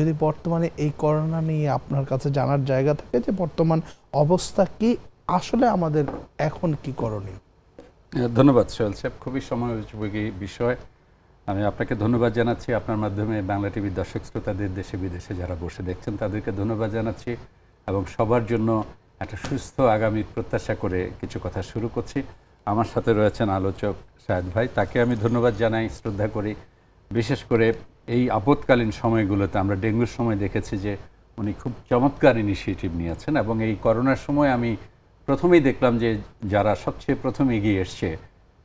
যদি বর্তমানে এই করোনা নিয়ে আপনার কাছে জানার জায়গা থাকে যে বর্তমান অবস্থা কি আসলে আমাদের এখন কি করণীয় হ্যাঁ, ধন্যবাদ সোহেল সাহেব খুবই সময়োপযোগী বিষয় আমি আপনাকে ধন্যবাদ জানাচ্ছি আপনার মাধ্যমে বাংলা টিভির দর্শক শ্রোতাদের দেশে বিদেশে যারা বসে দেখছেন তাদেরকে ধন্যবাদ জানাচ্ছি এবং সবার জন্য একটা সুস্থ আগামী প্রত্যাশা করে কিছু কথা শুরু করছি আমার সাথে রয়েছেন আলোচক সায়দ ভাই তাকে আমি ধন্যবাদ জানাই শ্রদ্ধা করি বিশেষ করে এই আপদকালীন সময়গুলোতে আমরা ডেঙ্গুর সময় দেখেছি যে উনি খুব চমৎকার ইনিশিয়েটিভ নিয়েছেন এবং এই করোনার সময় আমি প্রথমেই দেখলাম যে যারা সবচেয়ে প্রথম এগিয়ে এসছে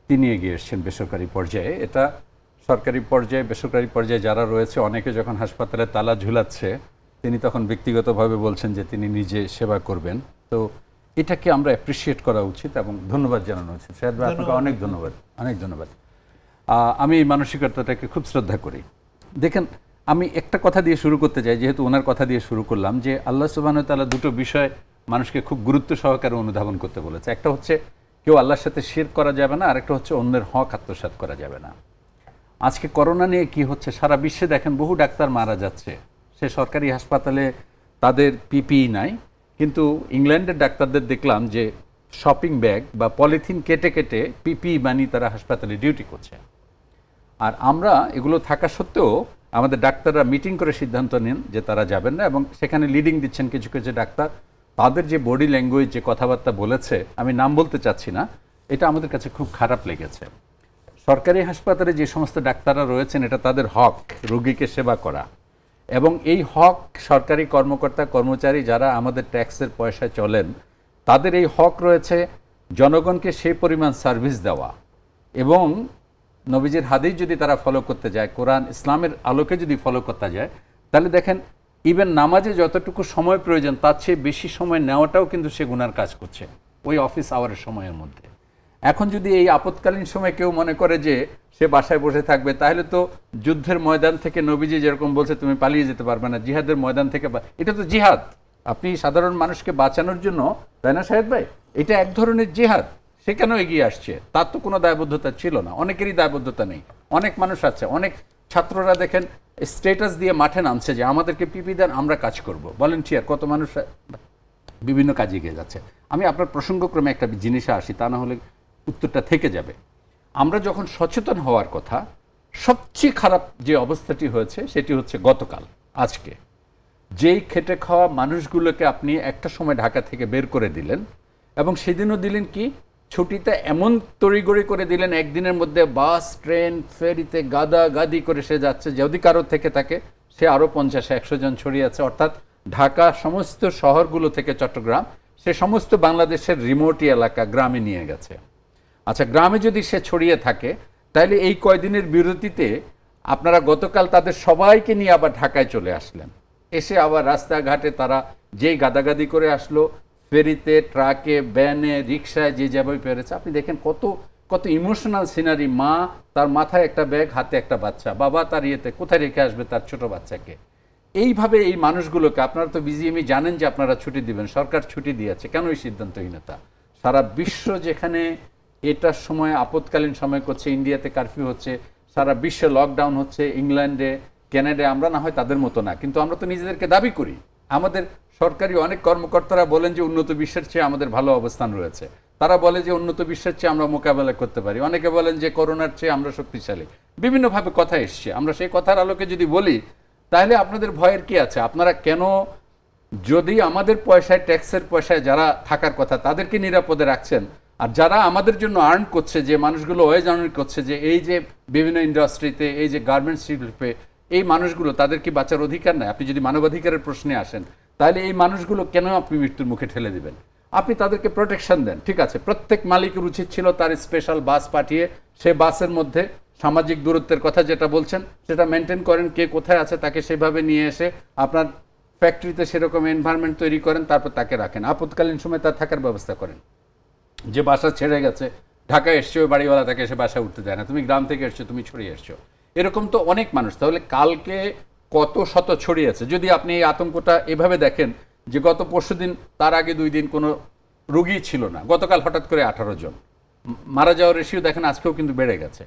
তিনি এগিয়ে এসছেন বেসরকারি পর্যায়ে এটা সরকারি পর্যায়ে বেসরকারি পর্যায়ে যারা রয়েছে অনেকে যখন হাসপাতালে তালা ঝুলাচ্ছে তিনি তখন ব্যক্তিগতভাবে বলছেন যে তিনি নিজে সেবা করবেন তো এটাকে আমরা অ্যাপ্রিসিয়েট করা উচিত এবং ধন্যবাদ জানানো উচিত সাহেদ ভাই আপনাকে অনেক ধন্যবাদ অনেক ধন্যবাদ আমি এই মানসিকতাটাকে খুব শ্রদ্ধা করি দেখেন আমি একটা কথা দিয়ে শুরু করতে চাই যেহেতু ওনার কথা দিয়ে শুরু করলাম যে আল্লাহ তালা দুটো বিষয় মানুষকে খুব গুরুত্ব সহকারে অনুধাবন করতে বলেছে একটা হচ্ছে কেউ আল্লাহর সাথে শের করা যাবে না আরেকটা হচ্ছে অন্যের হক আত্মসাত করা যাবে না আজকে করোনা নিয়ে কি হচ্ছে সারা বিশ্বে দেখেন বহু ডাক্তার মারা যাচ্ছে সে সরকারি হাসপাতালে তাদের পিপিই নাই কিন্তু ইংল্যান্ডের ডাক্তারদের দেখলাম যে শপিং ব্যাগ বা পলিথিন কেটে কেটে পিপি বানিয়ে তারা হাসপাতালে ডিউটি করছে আর আমরা এগুলো থাকা সত্ত্বেও আমাদের ডাক্তাররা মিটিং করে সিদ্ধান্ত নেন যে তারা যাবেন না এবং সেখানে লিডিং দিচ্ছেন কিছু কিছু ডাক্তার তাদের যে বডি ল্যাঙ্গুয়েজ যে কথাবার্তা বলেছে আমি নাম বলতে চাচ্ছি না এটা আমাদের কাছে খুব খারাপ লেগেছে সরকারি হাসপাতালে যে সমস্ত ডাক্তাররা রয়েছেন এটা তাদের হক রোগীকে সেবা করা এবং এই হক সরকারি কর্মকর্তা কর্মচারী যারা আমাদের ট্যাক্সের পয়সায় চলেন তাদের এই হক রয়েছে জনগণকে সেই পরিমাণ সার্ভিস দেওয়া এবং নবীজির হাদিস যদি তারা ফলো করতে যায় কোরআন ইসলামের আলোকে যদি ফলো করতে যায় তাহলে দেখেন ইভেন নামাজে যতটুকু সময় প্রয়োজন তার চেয়ে বেশি সময় নেওয়াটাও কিন্তু সে গুনার কাজ করছে ওই অফিস আওয়ারের সময়ের মধ্যে এখন যদি এই আপতকালীন সময় কেউ মনে করে যে সে বাসায় বসে থাকবে তাহলে তো যুদ্ধের ময়দান থেকে নবীজি যেরকম বলছে তুমি পালিয়ে যেতে পারবে না জিহাদের ময়দান থেকে এটা তো জিহাদ আপনি সাধারণ মানুষকে বাঁচানোর জন্য তাই না সাহেব ভাই এটা এক ধরনের জিহাদ সে কেন এগিয়ে আসছে তার তো কোনো দায়বদ্ধতা ছিল না অনেকেরই দায়বদ্ধতা নেই অনেক মানুষ আছে অনেক ছাত্ররা দেখেন স্টেটাস দিয়ে মাঠে নামছে যে আমাদেরকে পিপি দেন আমরা কাজ করব ভলেন্টিয়ার কত মানুষ বিভিন্ন কাজে এগিয়ে যাচ্ছে আমি আপনার প্রসঙ্গক্রমে একটা জিনিসে আসি তা না হলে উত্তরটা থেকে যাবে আমরা যখন সচেতন হওয়ার কথা সবচেয়ে খারাপ যে অবস্থাটি হয়েছে সেটি হচ্ছে গতকাল আজকে যেই খেটে খাওয়া মানুষগুলোকে আপনি একটা সময় ঢাকা থেকে বের করে দিলেন এবং সেদিনও দিলেন কি ছুটিটা এমন তড়িগড়ি করে দিলেন একদিনের মধ্যে বাস ট্রেন ফেরিতে গাদা গাদি করে সে যাচ্ছে যদি কারো থেকে থাকে সে আরও পঞ্চাশে একশো জন ছড়িয়ে আছে অর্থাৎ ঢাকা সমস্ত শহরগুলো থেকে চট্টগ্রাম সে সমস্ত বাংলাদেশের রিমোট এলাকা গ্রামে নিয়ে গেছে আচ্ছা গ্রামে যদি সে ছড়িয়ে থাকে তাহলে এই কয়দিনের বিরতিতে আপনারা গতকাল তাদের সবাইকে নিয়ে আবার ঢাকায় চলে আসলেন এসে আবার রাস্তাঘাটে তারা যেই গাদাগাদি করে আসলো ফেরিতে ট্রাকে ব্যানে রিক্সায় যে যেভাবে পেরেছে আপনি দেখেন কত কত ইমোশনাল সিনারি মা তার মাথায় একটা ব্যাগ হাতে একটা বাচ্চা বাবা তার ইয়েতে কোথায় রেখে আসবে তার ছোট বাচ্চাকে এইভাবে এই মানুষগুলোকে আপনারা তো বিজিএমই জানেন যে আপনারা ছুটি দিবেন সরকার ছুটি দিয়েছে কেন এই সিদ্ধান্তহীনতা সারা বিশ্ব যেখানে এটার সময় আপতকালীন সময় করছে ইন্ডিয়াতে কারফিউ হচ্ছে সারা বিশ্বে লকডাউন হচ্ছে ইংল্যান্ডে ক্যানাডায় আমরা না হয় তাদের মতো না কিন্তু আমরা তো নিজেদেরকে দাবি করি আমাদের সরকারি অনেক কর্মকর্তারা বলেন যে উন্নত বিশ্বের চেয়ে আমাদের ভালো অবস্থান রয়েছে তারা বলে যে উন্নত বিশ্বের চেয়ে আমরা মোকাবেলা করতে পারি অনেকে বলেন যে করোনার চেয়ে আমরা শক্তিশালী বিভিন্নভাবে কথা এসছে আমরা সেই কথার আলোকে যদি বলি তাহলে আপনাদের ভয়ের কি আছে আপনারা কেন যদি আমাদের পয়সায় ট্যাক্সের পয়সায় যারা থাকার কথা তাদেরকে নিরাপদে রাখছেন আর যারা আমাদের জন্য আর্ন করছে যে মানুষগুলো ওয়েজ আর্ন করছে যে এই যে বিভিন্ন ইন্ডাস্ট্রিতে এই যে গার্মেন্টস শিল্পে এই মানুষগুলো তাদের কি বাঁচার অধিকার নাই আপনি যদি মানবাধিকারের প্রশ্নে আসেন তাহলে এই মানুষগুলো কেন আপনি মৃত্যুর মুখে ঠেলে দেবেন আপনি তাদেরকে প্রোটেকশন দেন ঠিক আছে প্রত্যেক মালিকের উচিত ছিল তার স্পেশাল বাস পাঠিয়ে সে বাসের মধ্যে সামাজিক দূরত্বের কথা যেটা বলছেন সেটা মেনটেন করেন কে কোথায় আছে তাকে সেভাবে নিয়ে এসে আপনার ফ্যাক্টরিতে সেরকম এনভায়রনমেন্ট তৈরি করেন তারপর তাকে রাখেন আপৎকালীন সময় তার থাকার ব্যবস্থা করেন যে বাসা ছেড়ে গেছে ঢাকা এসছে ওই বাড়িওয়ালা তাকে এসে বাসা উঠতে দেয় না তুমি গ্রাম থেকে এসছো তুমি ছড়িয়ে এসছো এরকম তো অনেক মানুষ তাহলে কালকে কত শত ছড়িয়েছে যদি আপনি এই আতঙ্কটা এভাবে দেখেন যে গত পরশু দিন তার আগে দুই দিন কোনো রুগী ছিল না গতকাল হঠাৎ করে আঠারো জন মারা যাওয়ার রেশিও দেখেন আজকেও কিন্তু বেড়ে গেছে